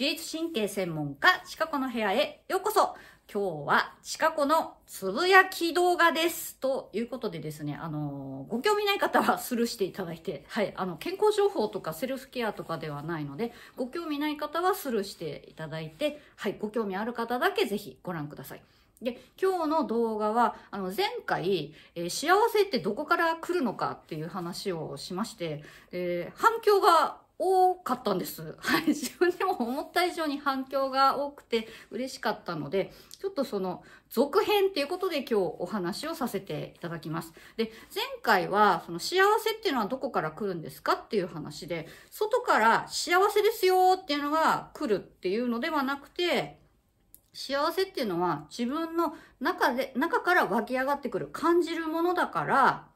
自律神経専門家、シカ子の部屋へようこそ今日は、シカ子のつぶやき動画です。ということでですね、あのー、ご興味ない方はスルーしていただいて、はい、あの、健康情報とかセルフケアとかではないので、ご興味ない方はスルーしていただいて、はい、ご興味ある方だけぜひご覧ください。で、今日の動画は、あの、前回、えー、幸せってどこから来るのかっていう話をしまして、えー、反響が多かったんです。はい。自分でも思った以上に反響が多くて嬉しかったので、ちょっとその続編っていうことで今日お話をさせていただきます。で、前回はその幸せっていうのはどこから来るんですかっていう話で、外から幸せですよっていうのが来るっていうのではなくて、幸せっていうのは自分の中で、中から湧き上がってくる感じるものだから、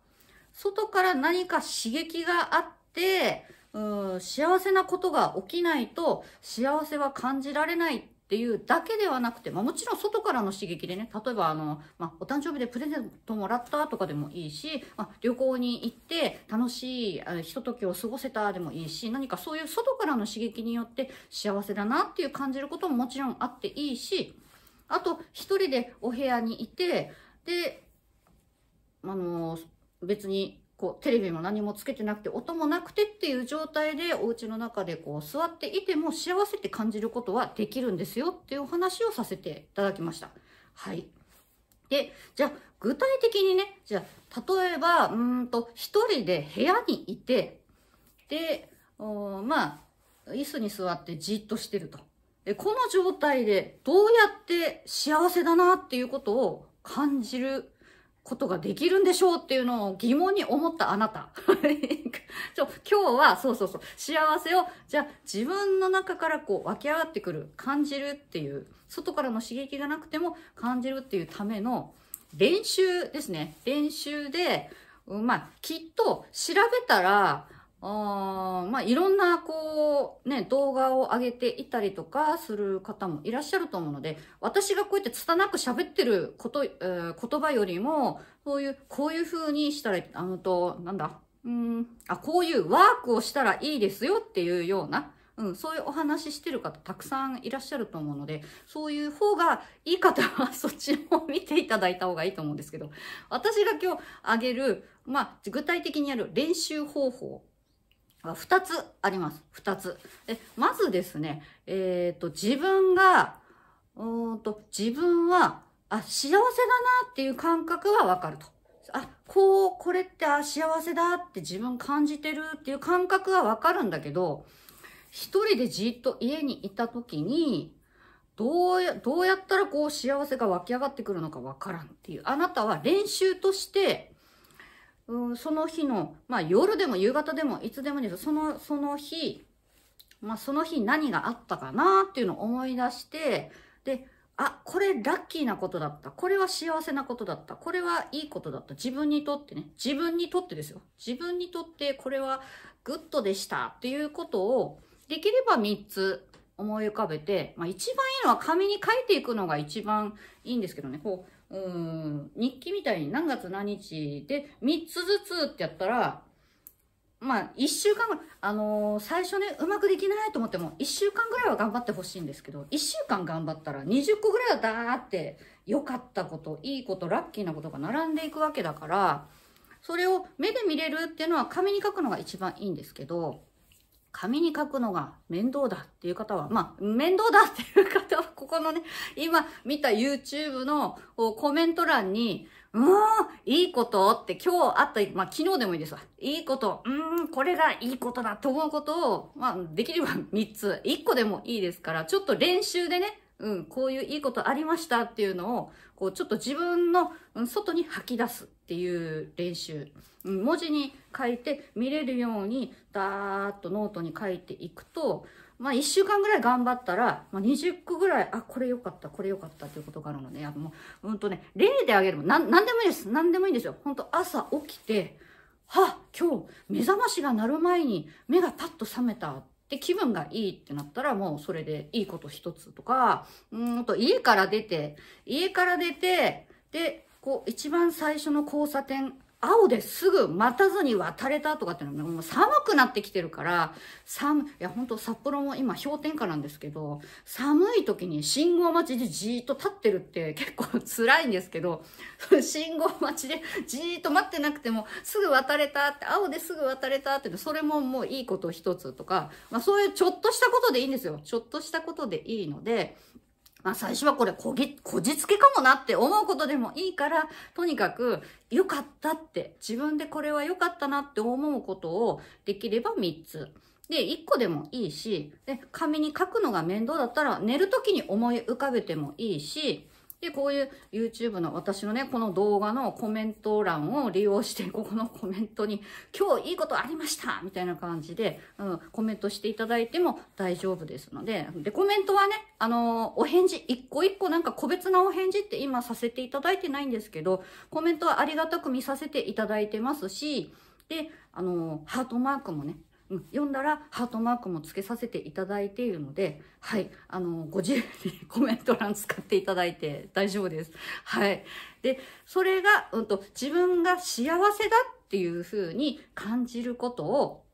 外から何か刺激があって、うん、幸せなことが起きないと幸せは感じられないっていうだけではなくて、まあ、もちろん外からの刺激でね、例えばあの、まあ、お誕生日でプレゼントもらったとかでもいいし、まあ、旅行に行って楽しいひとときを過ごせたでもいいし、何かそういう外からの刺激によって幸せだなっていう感じることももちろんあっていいし、あと一人でお部屋にいて、で、あの別にこうテレビも何もつけてなくて音もなくてっていう状態でお家の中でこう座っていても幸せって感じることはできるんですよっていうお話をさせていただきました。はい。で、じゃあ具体的にね、じゃあ例えば、うんと、一人で部屋にいて、で、おまあ、椅子に座ってじっとしてると。で、この状態でどうやって幸せだなっていうことを感じることができるんでしょうっていうのを疑問に思ったあなた。ち ょ今日は、そうそうそう、幸せを、じゃあ自分の中からこう湧き上がってくる、感じるっていう、外からの刺激がなくても感じるっていうための練習ですね。練習で、うん、まあ、きっと調べたら、あまあ、いろんな、こう、ね、動画を上げていたりとかする方もいらっしゃると思うので、私がこうやって拙く喋ってること、えー、言葉よりも、そういう、こういう風にしたら、あのと、なんだ、うん、あ、こういうワークをしたらいいですよっていうような、うん、そういうお話ししてる方たくさんいらっしゃると思うので、そういう方がいい方はそっちを見ていただいた方がいいと思うんですけど、私が今日あげる、まあ、具体的にやる練習方法2つあります。2つ。え、まずですね、えっ、ー、と、自分が、うんと、自分は、あ、幸せだなっていう感覚はわかると。あ、こう、これって、あ、幸せだって自分感じてるっていう感覚はわかるんだけど、一人でじっと家にいた時に、どうや、どうやったらこう幸せが湧き上がってくるのかわからんっていう。あなたは練習としてうん、その日の、まあ夜でも夕方でもいつでもいいです。その、その日、まあその日何があったかなっていうのを思い出して、で、あ、これラッキーなことだった。これは幸せなことだった。これはいいことだった。自分にとってね。自分にとってですよ。自分にとってこれはグッドでしたっていうことを、できれば3つ思い浮かべて、まあ一番いいのは紙に書いていくのが一番いいんですけどね。こううん、日記みたいに何月何日で3つずつってやったら、まあ、1週間ぐらい、あのー、最初ね、うまくできないと思っても、1週間ぐらいは頑張ってほしいんですけど、1週間頑張ったら20個ぐらいはだーって、良かったこと、いいこと、ラッキーなことが並んでいくわけだから、それを目で見れるっていうのは紙に書くのが一番いいんですけど、紙に書くのが面倒だっていう方は、まあ、面倒だっていう方は、ここのね、今見た YouTube のコメント欄に、うーん、いいことって今日あった、まあ昨日でもいいですわ。いいこと、うーん、これがいいことだと思うことを、まあできれば3つ、1個でもいいですから、ちょっと練習でね、うん、こういういいことありましたっていうのを、こう、ちょっと自分の外に吐き出すっていう練習。うん、文字に書いて見れるように、だーっとノートに書いていくと、まあ、1週間ぐらい頑張ったら、まあ、20個ぐらい、あ、これ良かった、これ良かったっていうことがあるので、あもう、うんとね、例であげるも、なん、なんでもいいです。なんでもいいんですよ。本当朝起きて、は今日目覚ましが鳴る前に目がパッと覚めたっで、気分がいいってなったらもうそれでいいこと一つとか、うんと家から出て、家から出て、で、こう一番最初の交差点青ですぐ待たずに渡れたとかっていうのはもう寒くなってきてるから、寒、いや本当札幌も今氷点下なんですけど、寒い時に信号待ちでじーっと立ってるって結構辛いんですけど、信号待ちでじーっと待ってなくてもすぐ渡れたって、青ですぐ渡れたって、それももういいこと一つとか、まあそういうちょっとしたことでいいんですよ。ちょっとしたことでいいので、まあ最初はこれこぎ、こじつけかもなって思うことでもいいから、とにかく良かったって、自分でこれは良かったなって思うことをできれば3つ。で、1個でもいいし、で、紙に書くのが面倒だったら寝る時に思い浮かべてもいいし、で、こういう YouTube の私のね、この動画のコメント欄を利用して、ここのコメントに、今日いいことありましたみたいな感じで、うん、コメントしていただいても大丈夫ですので、で、コメントはね、あのー、お返事、一個一個なんか個別なお返事って今させていただいてないんですけど、コメントはありがたく見させていただいてますし、で、あのー、ハートマークもね、うん、読んだらハートマークもつけさせていただいているので、はい、あの、ご自由にコメント欄使っていただいて大丈夫です。はい。で、それが、うんと、自分が幸せだっていうふうに感じることを、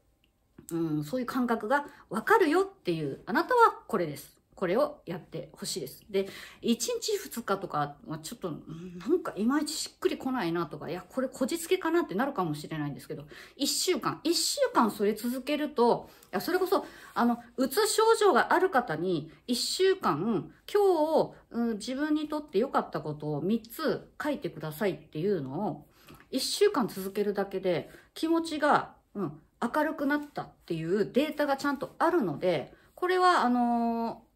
うん、そういう感覚がわかるよっていう、あなたはこれです。これをやってほしいです。で、1日2日とかはちょっと、なんかいまいちしっくりこないなとか、いや、これこじつけかなってなるかもしれないんですけど、1週間、1週間それ続けると、いや、それこそ、あの、うつ症状がある方に、1週間、今日、うん、自分にとって良かったことを3つ書いてくださいっていうのを、1週間続けるだけで、気持ちが、うん、明るくなったっていうデータがちゃんとあるので、これは、あのー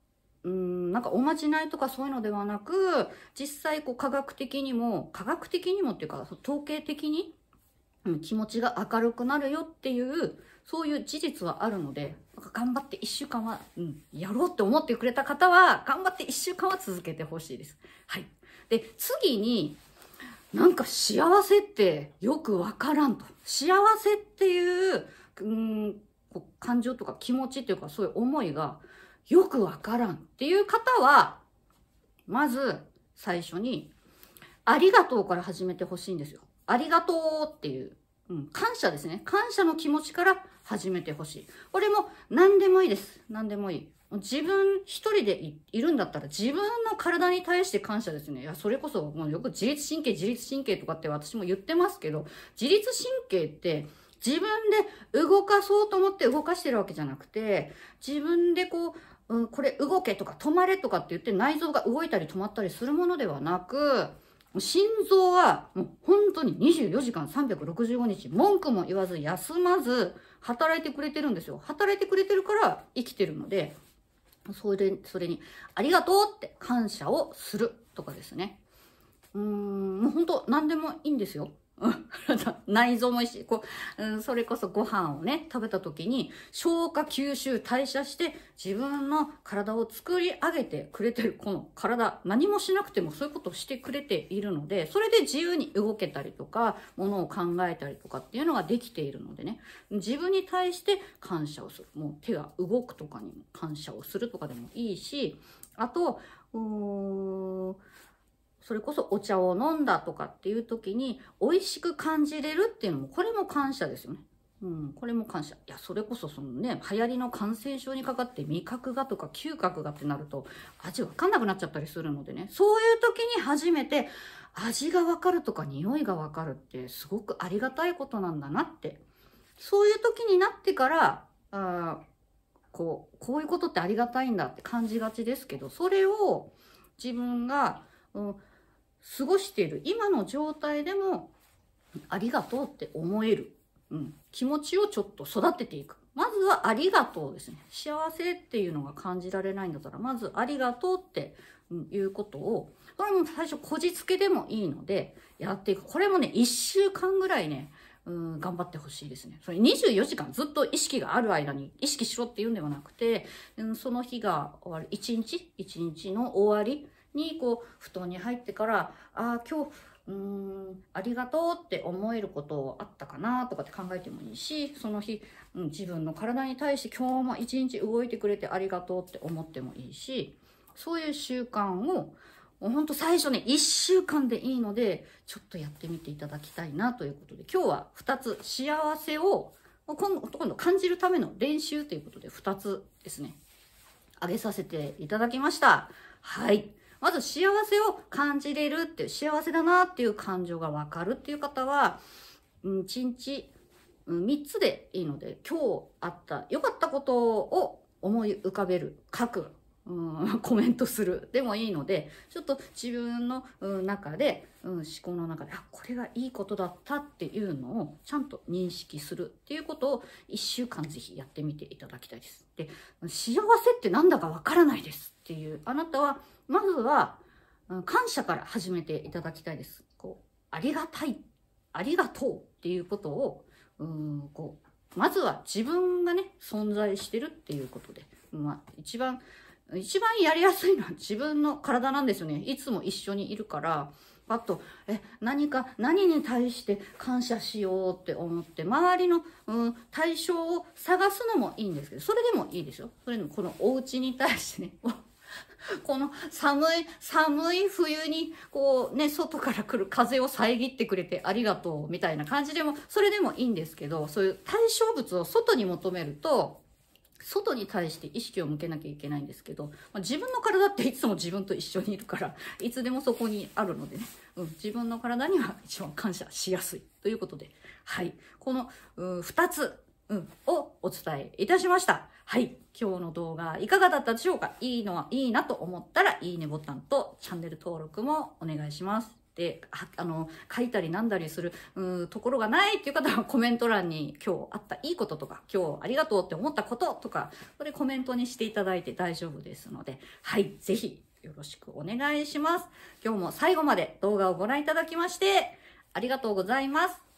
うん、なんかおまじないとかそういうのではなく、実際こう科学的にも、科学的にもっていうか、統計的に、うん、気持ちが明るくなるよっていう、そういう事実はあるので、なんか頑張って1週間は、うん、やろうって思ってくれた方は、頑張って1週間は続けてほしいです。はい。で、次に、なんか幸せってよくわからんと。幸せっていう、うん、こう感情とか気持ちっていうかそういう思いがよくわからんっていう方は、まず最初に、ありがとうから始めてほしいんですよ。ありがとうっていう、うん、感謝ですね。感謝の気持ちから始めてほしい。これも何でもいいです。何でもいい。自分一人でいるんだったら自分の体に対して感謝ですね。いや、それこそもうよく自律神経、自律神経とかって私も言ってますけど、自律神経って自分で動かそうと思って動かしてるわけじゃなくて、自分でこう、うん、これ動けとか止まれとかって言って内臓が動いたり止まったりするものではなく、心臓はもう本当に24時間365日文句も言わず休まず働いてくれてるんですよ。働いてくれてるから生きてるので、それで、それにありがとうって感謝をするとかですね。うーん、もう本当何でもいいんですよ。内臓も美味しい。こう、うん、それこそご飯をね、食べた時に、消化、吸収、代謝して、自分の体を作り上げてくれてる、この体、何もしなくてもそういうことをしてくれているので、それで自由に動けたりとか、ものを考えたりとかっていうのができているのでね、自分に対して感謝をする。もう手が動くとかにも感謝をするとかでもいいし、あと、うーん、それこそお茶を飲んだとかっていう時に美味しく感じれるっていうのもこれも感謝ですよね。うん、これも感謝。いや、それこそそのね、流行りの感染症にかかって味覚がとか嗅覚がってなると味わかんなくなっちゃったりするのでね、そういう時に初めて味がわかるとか匂いがわかるってすごくありがたいことなんだなって。そういう時になってから、あこう、こういうことってありがたいんだって感じがちですけど、それを自分が、うん過ごしている今の状態でもありがとうって思える、うん、気持ちをちょっと育てていくまずはありがとうですね幸せっていうのが感じられないんだったらまずありがとうっていうことをこれも最初こじつけでもいいのでやっていくこれもね1週間ぐらいねうん頑張ってほしいですね。それ24時間ずっと意識がある間に意識しろっていうんではなくて、うん、その日が終わる、1日、1日の終わり、にこう布団に入ってからああ今日うーんありがとうって思えることあったかなとかって考えてもいいしその日、うん、自分の体に対して今日も一日動いてくれてありがとうって思ってもいいしそういう習慣をもうほんと最初ね1週間でいいのでちょっとやってみていただきたいなということで今日は2つ幸せを今度今度感じるための練習ということで2つですね上げさせていただきました。はい。まず幸せを感じれるっていう、幸せだなっていう感情がわかるっていう方は、うん、1日、うん、3つでいいので、今日あった良かったことを思い浮かべる、書く、うん、コメントするでもいいので、ちょっと自分の、うん、中で、うん、思考の中で、あ、これがいいことだったっていうのをちゃんと認識するっていうことを1週間ぜひやってみていただきたいです。で、幸せってなんだかわからないですっていう、あなたはまずは、感謝から始めていただきたいです。こう、ありがたい、ありがとうっていうことを、うん、こう、まずは自分がね、存在してるっていうことで、まあ、一番、一番やりやすいのは 自分の体なんですよね。いつも一緒にいるから、パッと、え、何か、何に対して感謝しようって思って、周りの、うん、対象を探すのもいいんですけど、それでもいいですよ。それでもこのお家に対してね、この寒い、寒い冬に、こうね、外から来る風を遮ってくれてありがとうみたいな感じでも、それでもいいんですけど、そういう対象物を外に求めると、外に対して意識を向けなきゃいけないんですけど、まあ、自分の体っていつも自分と一緒にいるから、いつでもそこにあるのでね、うん、自分の体には一番感謝しやすいということで、はい。この、2つうん、をお伝えいたしました。はい。今日の動画いかがだったでしょうかいいのは、いいなと思ったら、いいねボタンとチャンネル登録もお願いします。で、あの、書いたりなんだりする、うん、ところがないっていう方はコメント欄に今日あったいいこととか、今日ありがとうって思ったこととか、それコメントにしていただいて大丈夫ですので、はい。ぜひよろしくお願いします。今日も最後まで動画をご覧いただきまして、ありがとうございます。